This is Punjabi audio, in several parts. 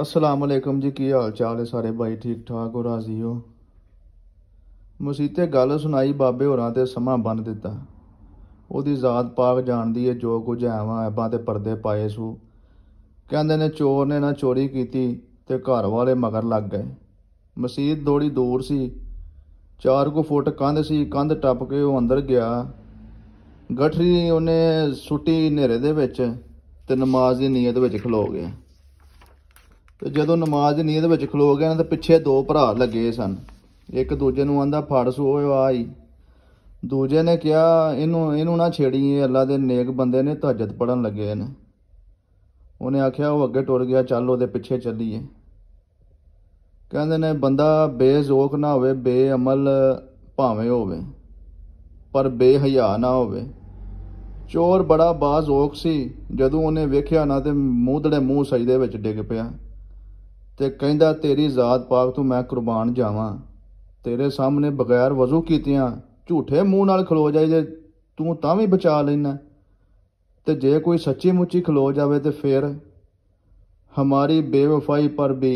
ਅਸਲਾਮ ਅਲੈਕਮ ਜੀ ਕੀ ਹਾਲ ਚਾਲ ਹੈ ਸਾਰੇ ਭਾਈ ਠੀਕ ਠਾਕ ਹੋ ਰਾਜ਼ੀ ਹੋ ਮਸੀਤੇ ਗੱਲ ਸੁਣਾਈ ਬਾਬੇ ਹੋਰਾਂ ਤੇ ਸਮਾਂ ਬੰਨ ਦਿੱਤਾ ਉਹਦੀ ਜ਼ਾਤ ਪਾਕ ਜਾਣਦੀ ਹੈ ਜੋ ਕੁਝ ਐਵਾਂ ਐਬਾਂ ਤੇ ਪਰਦੇ ਪਾਏ ਸੂ ਕਹਿੰਦੇ ਨੇ ਚੋਰ ਨੇ ਨਾ ਚੋਰੀ ਕੀਤੀ ਤੇ ਘਰ ਵਾਲੇ ਮਗਰ ਲੱਗ ਗਏ ਮਸਜਿਦ ਥੋੜੀ ਦੂਰ ਸੀ ਚਾਰ ਕੋ ਫੁੱਟ ਕੰਧ ਸੀ ਕੰਧ ਟੱਪ ਕੇ ਉਹ ਅੰਦਰ ਗਿਆ ਗਠਰੀ ਉਹਨੇ ਸੁੱਟੀ ਹਨੇਰੇ ਦੇ ਵਿੱਚ ਤੇ ਨਮਾਜ਼ ਦੀ ਨੀਅਤ ਵਿੱਚ ਖਲੋ ਗਿਆ ਤੇ ਜਦੋਂ ਨਮਾਜ਼ ਨੀਂਦ ਨੀਅਤ ਵਿੱਚ ਖਲੋ ਗਿਆ ਤਾਂ ਪਿੱਛੇ ਦੋ ਭਰਾ ਲੱਗੇ ਸਨ ਇੱਕ ਦੂਜੇ ਨੂੰ ਆਂਦਾ ਫੜ ਸੋ ਆਈ ਦੂਜੇ ਨੇ ਕਿਹਾ ਇਹਨੂੰ ਇਹਨੂੰ ਨਾ ਛੇੜੀ ਅੱਲਾ ਦੇ ਨੇਕ ਬੰਦੇ ਨੇ ਤਹਜਦ ਪੜਨ ਲੱਗੇ ਨੇ ਉਹਨੇ ਆਖਿਆ ਉਹ ਅੱਗੇ ਟੁਰ ਗਿਆ ਚੱਲ ਉਹਦੇ ਪਿੱਛੇ ਚੱਲੀਏ ਕਹਿੰਦੇ ਨੇ ਬੰਦਾ ਬੇਜ਼ੋਕ ਨਾ ਹੋਵੇ ਬੇਅਮਲ ਭਾਵੇਂ ਹੋਵੇ ਪਰ ਬੇਹਿਆ ਨਾ ਹੋਵੇ ਚੋਰ ਬੜਾ ਬਾਜ਼ੋਕ ਸੀ ਜਦੋਂ ਉਹਨੇ ਵੇਖਿਆ ਨਾ ਤੇ ਮੂੰਹ ਦੇ ਮੂੰਹ ਸਜਦੇ ਵਿੱਚ ਡਿੱਗ ਪਿਆ ਤੇ ਕਹਿੰਦਾ ਤੇਰੀ ਜ਼ਾਤ ਪਾਕ ਤੂੰ ਮੈਂ ਕੁਰਬਾਨ ਜਾਵਾਂ ਤੇਰੇ ਸਾਹਮਣੇ ਬਗੈਰ ਵਜ਼ੂ ਕੀਤਿਆਂ ਝੂਠੇ ਮੂੰਹ ਨਾਲ ਖਲੋ ਜਾਏ ਜੇ ਤੂੰ ਤਾਂ ਵੀ ਬਚਾ ਲੈਣਾ ਤੇ ਜੇ ਕੋਈ ਸੱਚੀ ਮੁੱਚੀ ਖਲੋ ਜਾਵੇ ਤੇ ਫੇਰ ਹਮਾਰੀ ਬੇਵਫਾਈ ਪਰ ਵੀ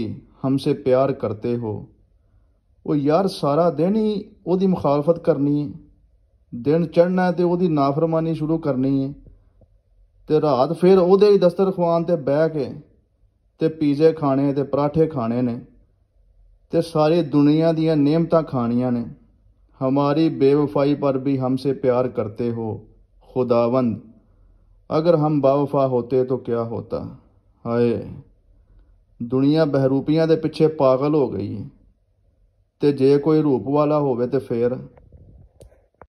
ਹਮਸੇ ਪਿਆਰ ਕਰਤੇ ਹੋ ਉਹ ਯਾਰ ਸਾਰਾ ਦਿਨ ਹੀ ਉਹਦੀ ਮੁਖਾਲਫਤ ਕਰਨੀ ਹੈ ਦਿਨ ਚੜਨਾ ਤੇ ਉਹਦੀ ਨਾਫਰਮਾਨੀ ਸ਼ੁਰੂ ਕਰਨੀ ਹੈ ਤੇ ਰਾਤ ਫੇਰ ਉਹਦੇ ਹੀ ਦਸਤਰਖਵਾਨ ਤੇ ਬਹਿ ਕੇ ਤੇ ਪੀਜ਼ੇ ਖਾਣੇ ਤੇ ਪਰਾਠੇ ਖਾਣੇ ਨੇ ਤੇ ਸਾਰੀ ਦੁਨੀਆ ਦੀਆਂ ਨਿਯਮਤਾਂ ਖਾਣੀਆਂ ਨੇ ਹਮਾਰੀ ਬੇਵਫਾਈ ਪਰ ਵੀ ਹਮਸੇ ਪਿਆਰ ਕਰਤੇ ਹੋ ਖੁਦਾਵੰਦ ਅਗਰ ਹਮ बावफा होते तो क्या ਹੋਤਾ ਹਾਏ ਦੁਨੀਆ ਬਹਿਰੂਪੀਆਂ ਦੇ ਪਿੱਛੇ ਪਾਗਲ ਹੋ ਗਈ ਹੈ ਤੇ ਜੇ ਕੋਈ ਰੂਪ ਵਾਲਾ ਹੋਵੇ ਤੇ ਫੇਰ